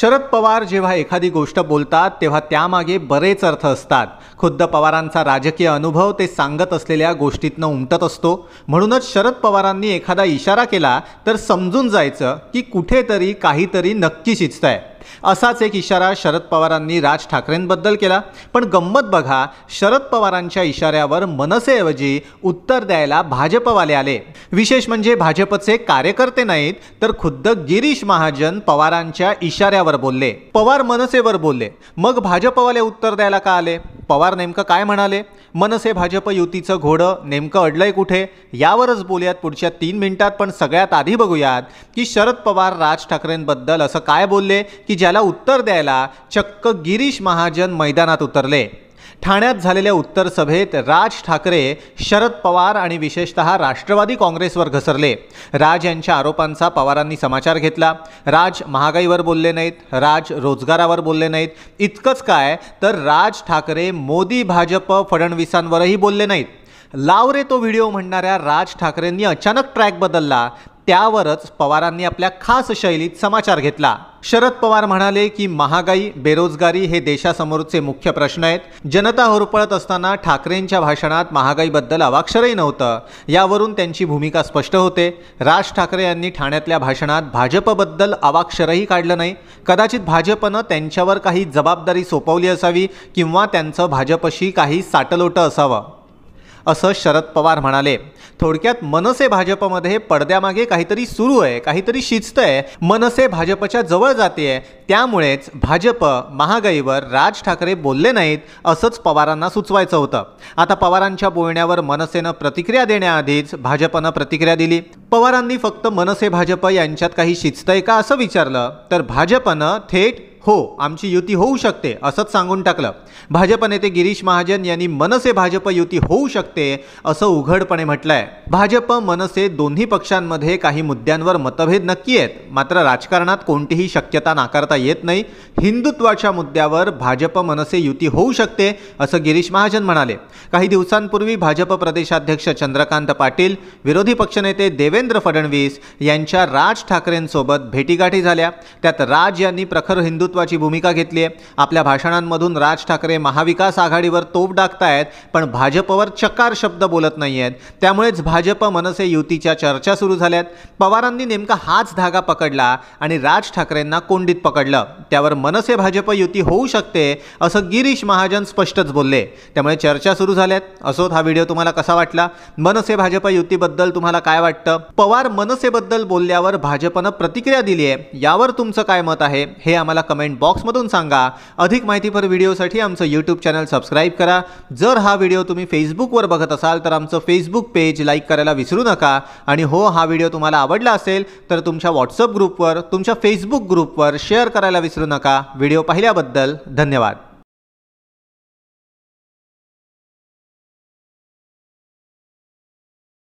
शरद पवार जेव्हा एखादी गोष्ट बोलतात तेव्हा त्यामागे बरेच अर्थ असतात खुद्द पवारांचा राजकीय अनुभव ते सांगत असलेल्या गोष्टीतनं उमटत असतो म्हणूनच शरद पवारांनी एखादा इशारा केला तर समजून जायचं की कुठेतरी काहीतरी नक्की शिजत असाच एक इशारा शरद पवारांनी राज ठाकरेंबद्दल केला पण गंमत बघा शरद पवारांच्या इशाऱ्यावर मनसेऐवजी उत्तर द्यायला भाजपवाले आले विशेष म्हणजे भाजपचे कार्यकर्ते नाहीत तर खुद्द गिरीश महाजन पवारांच्या इशाऱ्यावर बोलले पवार मनसेवर बोलले मग भाजपवाले उत्तर द्यायला का आले पवार नेमकं काय म्हणाले मनसे भाजप युतीचं घोडं नेमकं अडलंय कुठे यावरच बोलूयात पुढच्या तीन मिनिटात पण सगळ्यात आधी बघूयात की शरद पवार राज ठाकरेंबद्दल असं काय बोलले की ज्याला उत्तर द्यायला चक्क गिरीश महाजन मैदानात उतरले ठाण्यात झालेल्या उत्तर सभेत राज ठाकरे शरद पवार आणि विशेषतः राष्ट्रवादी काँग्रेसवर घसरले राज यांच्या आरोपांचा पवारांनी समाचार घेतला राज महागाईवर बोलले नाहीत राज रोजगारावर बोलले नाहीत इतकंच काय तर राज ठाकरे मोदी भाजप फडणवीसांवरही बोलले नाहीत लाव रे तो व्हिडिओ म्हणणाऱ्या राज ठाकरेंनी अचानक ट्रॅक बदलला त्यावरच पवारांनी आपल्या खास शैलीत समाचार घेतला शरद पवार म्हणाले की महागाई बेरोजगारी हे देशासमोरचे मुख्य प्रश्न आहेत जनता होरपळत असताना ठाकरेंच्या भाषणात महागाईबद्दल अवाक्षरही नव्हतं यावरून त्यांची भूमिका स्पष्ट होते राज ठाकरे यांनी ठाण्यातल्या भाषणात भाजपबद्दल अवाक्षरही काढलं नाही कदाचित भाजपनं त्यांच्यावर काही जबाबदारी सोपवली असावी किंवा त्यांचं भाजपशी काही साटलोटं असावं असं शरद पवार म्हणाले थोडक्यात मनसे भाजपमध्ये पडद्यामागे काहीतरी सुरू आहे काहीतरी शिजतंय मनसे भाजपच्या जवळ जाते त्यामुळेच भाजप महागाईवर राज ठाकरे बोलले नाहीत असंच पवारांना सुचवायचं होतं आता पवारांच्या बोलण्यावर मनसेनं प्रतिक्रिया देण्याआधीच भाजपनं प्रतिक्रिया दिली पवारांनी फक्त मनसे भाजप यांच्यात काही शिजतंय का असं विचारलं तर भाजपनं थेट हो आमची युती होऊ शकते असंच सांगून टाकलं भाजप नेते गिरीश महाजन यांनी मनसे भाजप युती होऊ शकते असं उघडपणे म्हटलंय भाजप मनसे दोन्ही पक्षांमध्ये काही मुद्द्यांवर मतभेद नक्की आहेत मात्र राजकारणात कोणतीही शक्यता नाकारता येत नाही हिंदुत्वाच्या मुद्द्यावर भाजप मनसे युती होऊ शकते असं गिरीश महाजन म्हणाले काही दिवसांपूर्वी भाजप प्रदेशाध्यक्ष चंद्रकांत पाटील विरोधी पक्षनेते देवेंद्र फडणवीस यांच्या राज ठाकरेंसोबत भेटीगाठी झाल्या त्यात राज यांनी प्रखर हिंदू नेतृत्वाची भूमिका घेतली आहे आपल्या भाषणांमधून राज ठाकरे महाविकास आघाडीवर तोफ डाकतायत पण भाजपवर चकार शब्द बोलत नाही आहेत त्यामुळेच भाजप मनसे युतीच्या चर्चा सुरू झाल्यात पवारांनी नेमका हाच धागा पकडला आणि राज ठाकरेंना कोंडीत पकडलं त्यावर मनसे भाजप युती होऊ शकते असं गिरीश महाजन स्पष्टच बोलले त्यामुळे चर्चा सुरू झाल्यात असोत हा व्हिडिओ तुम्हाला कसा वाटला मनसे भाजप युतीबद्दल तुम्हाला काय वाटतं पवार मनसेबद्दल बोलल्यावर भाजपनं प्रतिक्रिया दिली आहे यावर तुमचं काय मत आहे हे आम्हाला कमेंट कमेंट बॉक्समधून सांगा अधिक माहितीपर व्हिडिओसाठी आमचं यूट्यूब चॅनल सबस्क्राईब करा जर हा व्हिडिओ तुम्ही फेसबुकवर बघत असाल तर आमचं फेसबुक पेज लाईक करायला विसरू नका आणि हो हा व्हिडिओ तुम्हाला आवडला असेल तर तुमच्या व्हॉट्सअप ग्रुपवर तुमच्या फेसबुक ग्रुपवर शेअर करायला विसरू नका व्हिडिओ पाहिल्याबद्दल धन्यवाद